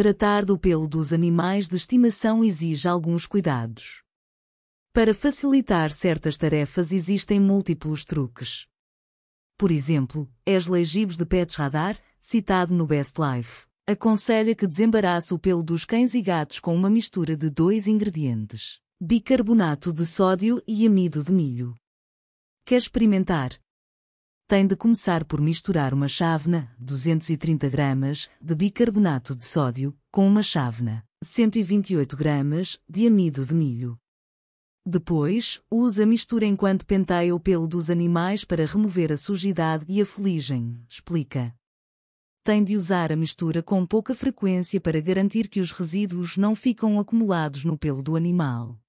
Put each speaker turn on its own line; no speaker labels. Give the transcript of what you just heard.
Tratar do pelo dos animais de estimação exige alguns cuidados. Para facilitar certas tarefas existem múltiplos truques. Por exemplo, Ashley Gibbs de Pets Radar, citado no Best Life, aconselha que desembaraça o pelo dos cães e gatos com uma mistura de dois ingredientes, bicarbonato de sódio e amido de milho. Quer experimentar? tem de começar por misturar uma chávena, 230 gramas, de bicarbonato de sódio, com uma chávena, 128 gramas, de amido de milho. Depois, usa a mistura enquanto penteia o pelo dos animais para remover a sujidade e a fuligem, explica. Tem de usar a mistura com pouca frequência para garantir que os resíduos não ficam acumulados no pelo do animal.